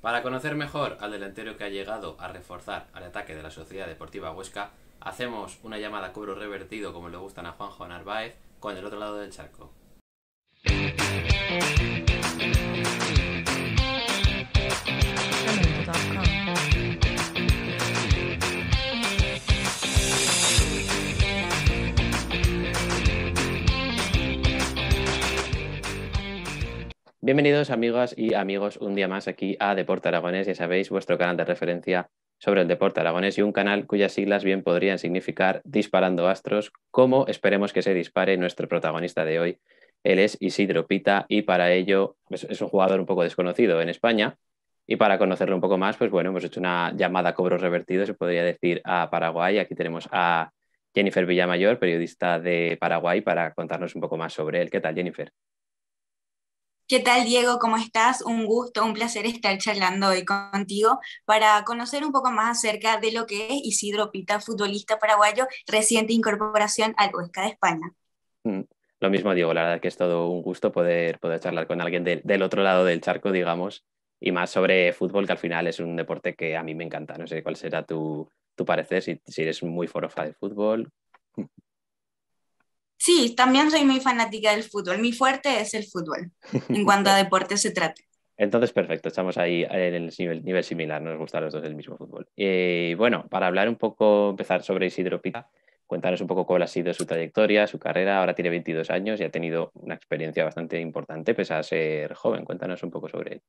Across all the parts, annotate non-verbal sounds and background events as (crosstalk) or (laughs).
Para conocer mejor al delantero que ha llegado a reforzar al ataque de la Sociedad Deportiva Huesca, hacemos una llamada a cobro revertido como le gustan a Juanjo Narváez con el otro lado del charco. Bienvenidos amigas y amigos un día más aquí a Deporte Aragonés, ya sabéis, vuestro canal de referencia sobre el deporte aragonés y un canal cuyas siglas bien podrían significar disparando astros, como esperemos que se dispare nuestro protagonista de hoy. Él es Isidro Pita y para ello pues, es, un jugador un poco desconocido en España, y para conocerlo un poco más, pues bueno, hemos hecho una llamada a cobros revertido, se podría decir, a Paraguay. Aquí tenemos a Jennifer Villamayor, periodista de Paraguay, para contarnos un poco más sobre él. ¿Qué tal, Jennifer? ¿Qué tal, Diego? ¿Cómo estás? Un gusto, un placer estar charlando hoy contigo para conocer un poco más acerca de lo que es Isidro Pita, futbolista paraguayo, reciente incorporación al Huesca de España. Mm, lo mismo, Diego, la verdad que es todo un gusto poder, poder charlar con alguien del otro lado del charco, digamos, y más sobre fútbol, que al final es un deporte que a mí me encanta. No sé cuál será tu, tu parecer, si, si eres muy forofa de fútbol. Sí, también soy muy fanática del fútbol. Mi fuerte es el fútbol, en cuanto a (laughs) deporte se trata. Entonces, perfecto, estamos ahí en el nivel, similar, nos gusta los dos el mismo fútbol. Eh, bueno, para hablar un poco, empezar sobre Isidro Pita, cuéntanos un poco cuál ha sido su trayectoria, su carrera, ahora tiene 22 años y ha tenido una experiencia bastante importante pese a ser joven, cuéntanos un poco sobre él.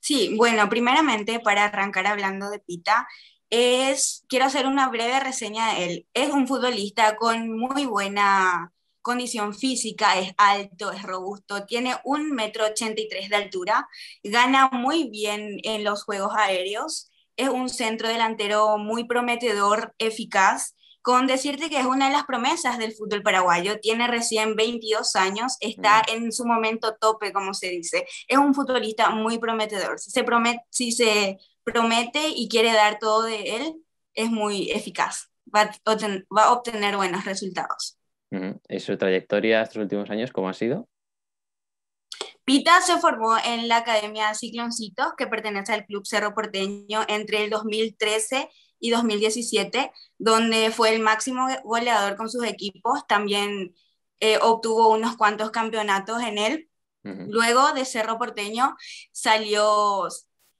Sí, bueno, primeramente para arrancar hablando de Pita, es, quiero hacer una breve reseña de él. Es un futbolista con muy buena condición física, es alto, es robusto, tiene un metro ochenta y tres de altura, gana muy bien en los juegos aéreos, es un centro delantero muy prometedor, eficaz con decirte que es una de las promesas del fútbol paraguayo, tiene recién 22 años, está en su momento tope, como se dice, es un futbolista muy prometedor, si se, promete, y quiere dar todo de él, es muy eficaz, va a, obtener buenos resultados. ¿Y su trayectoria estos últimos años cómo ha sido? Pita se formó en la Academia Cicloncitos, que pertenece al Club Cerro Porteño, entre el 2013 y 2017, donde fue el máximo goleador con sus equipos, también eh, obtuvo unos cuantos campeonatos en él. Luego de Cerro Porteño salió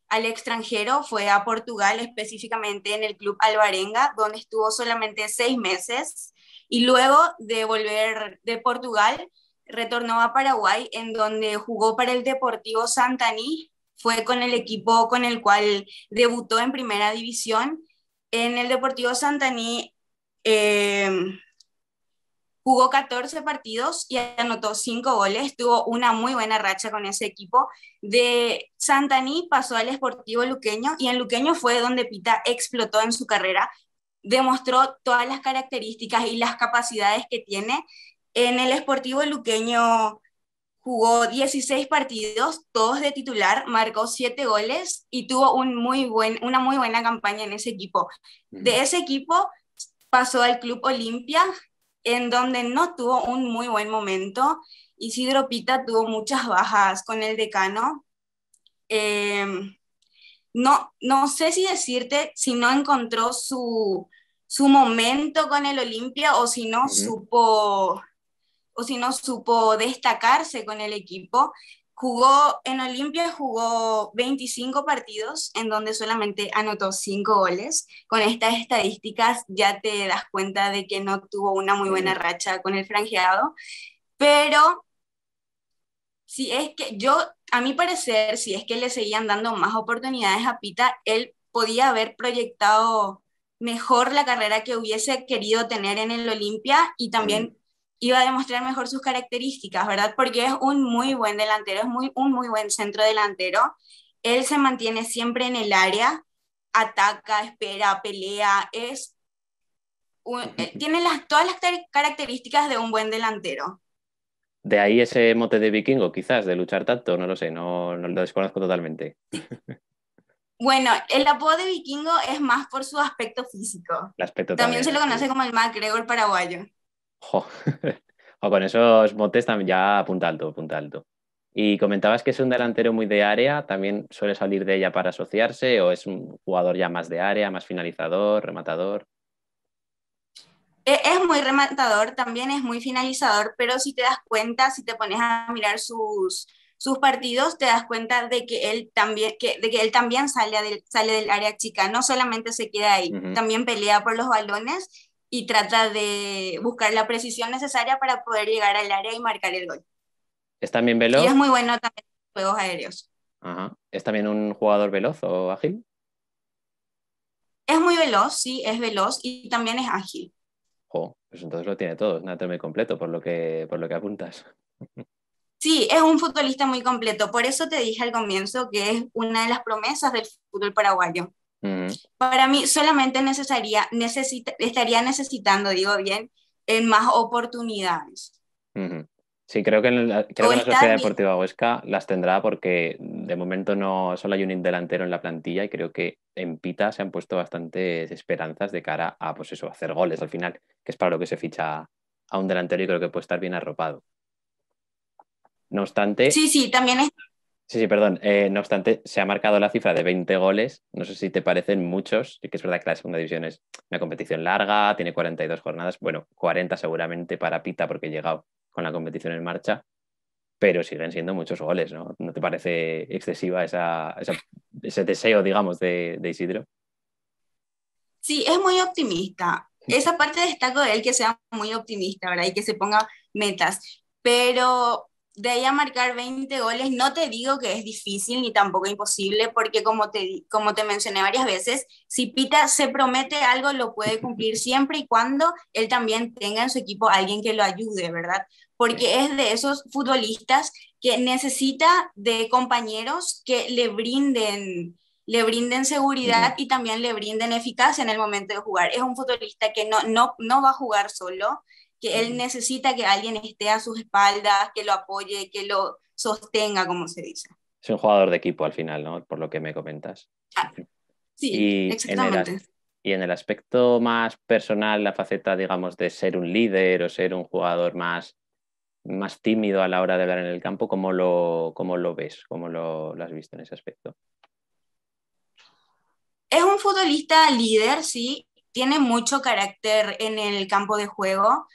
al extranjero, fue a Portugal, específicamente en el club Alvarenga, donde estuvo solamente seis meses, y luego de volver de Portugal, retornó a Paraguay, en donde jugó para el Deportivo Santaní, fue con el equipo con el cual debutó en primera división, en el Deportivo Santaní em, jugó 14 partidos y anotó 5 goles, tuvo una muy buena racha con ese equipo. De Santaní pasó al Esportivo Luqueño y en Luqueño fue donde Pita explotó en su carrera, demostró todas las características y las capacidades que tiene. En el Esportivo Luqueño jugó 16 partidos, todos de titular, marcó 7 goles y tuvo un muy buen, una muy buena campaña en ese equipo. De ese equipo pasó al Club Olimpia, en donde no tuvo un muy buen momento. Isidro Pita tuvo muchas bajas con el decano. Em, no, no sé si decirte si no encontró su, su momento con el Olimpia o si no supo si no supo destacarse con el equipo. Jugó en Olimpia, jugó 25 partidos en donde solamente anotó 5 goles. Con estas estadísticas ya te das cuenta de que no tuvo una muy buena racha con el franjeado, pero si es que yo, a mi parecer, si es que le seguían dando más oportunidades a Pita, él podía haber proyectado mejor la carrera que hubiese querido tener en el Olimpia y también iba a demostrar mejor sus características, ¿verdad? Porque es un muy buen delantero, es muy, un muy buen centro delantero. Él se mantiene siempre en el área, ataca, espera, pelea, es eh, tiene las, todas las características de un buen delantero. De ahí ese mote de vikingo, quizás, de luchar tanto, no lo sé, no, lo desconozco totalmente. (laughs) Bueno, el apodo de vikingo es más por su aspecto físico. también, también, se lo conoce como el MacGregor paraguayo o (laughs) con esos motes también ya punta alto, apunta alto. Y comentabas que es un delantero muy de área, también suele salir de ella para asociarse o es un jugador ya más de área, más finalizador, rematador. E, es muy rematador, también es muy finalizador, pero si te das cuenta, si te pones a mirar sus, sus partidos, te das cuenta de que él también, que, de que él también sale, del, sale del área chica, no solamente se queda ahí, también pelea por los balones y trata de buscar la precisión necesaria para poder llegar al área y marcar el gol. ¿Es también veloz? Y es muy bueno también en juegos aéreos. ¿Es también un jugador veloz o ágil? Es muy veloz, sí, es veloz y también es ágil. Oh, pues entonces lo tiene todo, es un muy completo por lo que, por lo que apuntas. (laughs) Sí, es un futbolista muy completo. Por eso te dije al comienzo que es una de las promesas del fútbol paraguayo. Para mí solamente necesitaría, estaría necesitando, digo bien, en más oportunidades. Sí, creo que, en la, Sociedad Deportiva Huesca las tendrá porque de momento no solo hay un delantero en la plantilla y creo que en Pita se han puesto bastantes esperanzas de cara a pues eso, hacer goles al final, que es para lo que se ficha a un delantero y creo que puede estar bien arropado. No obstante. Sí, sí, también es Sí, sí, perdón. Eh, no obstante, se ha marcado la cifra de 20 goles. No sé si te parecen muchos. y que es verdad que la segunda división es una competición larga, tiene 42 jornadas. Bueno, 40 seguramente para Pita porque ha llegado con la competición en marcha. Pero siguen siendo muchos goles, ¿no? ¿No te parece excesiva ese deseo, digamos, de, Isidro? Sí, es muy optimista. Esa parte destaco de él que sea muy optimista, ¿verdad? Y que se ponga metas. Pero de ella marcar 20 goles, no te digo que es difícil ni tampoco imposible, porque como te, como te mencioné varias veces, si Pita se promete algo, lo puede cumplir (laughs) siempre y cuando él también tenga en su equipo alguien que lo ayude, ¿verdad? Porque es de esos futbolistas que necesita de compañeros que le brinden, le brinden seguridad y también le brinden eficacia en el momento de jugar. Es un futbolista que no, no, no va a jugar solo, que él necesita que alguien esté a sus espaldas, que lo apoye, que lo sostenga, como se dice. Es un jugador de equipo al final, ¿no? Por lo que me comentas. Ah, sí, y exactamente. En el, y en el aspecto más personal, la faceta, digamos, de ser un líder o ser un jugador más, más tímido a la hora de hablar en el campo, ¿cómo lo, cómo lo ves? ¿Cómo lo, lo has visto en ese aspecto? Es un futbolista líder, sí, tiene mucho carácter en el campo de juego.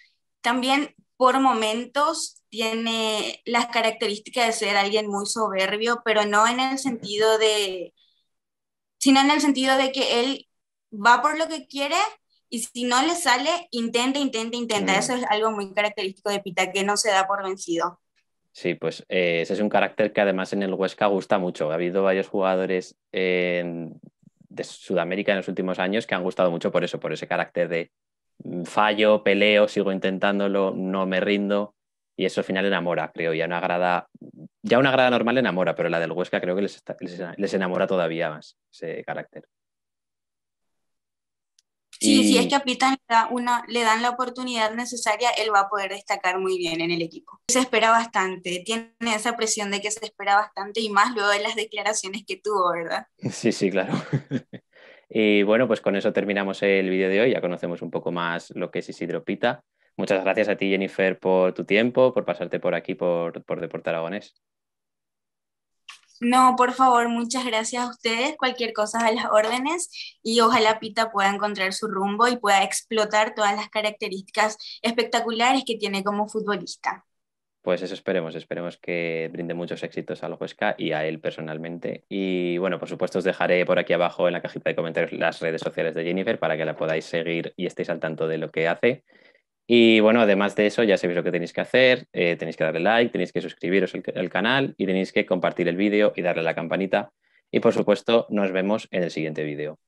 También por momentos tiene las características de ser alguien muy soberbio, pero no en el sentido de, sino en el sentido de que él va por lo que quiere y si no le sale, intenta, intenta, intenta. Eso es algo muy característico de Pita, que no se da por vencido. Sí, pues eh, ese es un carácter que además en el Huesca gusta mucho. Ha habido varios jugadores de Sudamérica en los últimos años que han gustado mucho por eso, por ese carácter de Mm, fallo, peleo, sigo intentándolo, no me rindo y eso al final enamora, creo, ya una grada, ya una grada normal enamora, pero la del Huesca creo que les, les enamora todavía más ese carácter. Sí, si es que da una, le dan la oportunidad necesaria, él va a poder destacar muy bien en el equipo. Se espera bastante, tiene esa presión de que se espera bastante y más luego de las declaraciones que tuvo, ¿verdad? (laughs) Sí, sí, claro. (laughs) Y bueno, pues con eso terminamos el vídeo de hoy. Ya conocemos un poco más lo que es Isidro Pita. Muchas gracias a ti, Jennifer, por tu tiempo, por pasarte por aquí, por, por Deporte Aragonés. No, por favor, muchas gracias a ustedes. Cualquier cosa a las órdenes y ojalá Pita pueda encontrar su rumbo y pueda explotar todas las características espectaculares que tiene como futbolista. Pues eso esperemos, esperemos que brinde muchos éxitos al Huesca y a él personalmente. Y bueno, por supuesto os dejaré por aquí abajo en la cajita de comentarios las redes sociales de Jennifer para que la podáis seguir y estéis al tanto de lo que hace. Y bueno, además de eso, ya sabéis lo que tenéis que hacer, eh, tenéis que darle like, tenéis que suscribiros al, canal y tenéis que compartir el vídeo y darle a la campanita. Y por supuesto, nos vemos en el siguiente vídeo.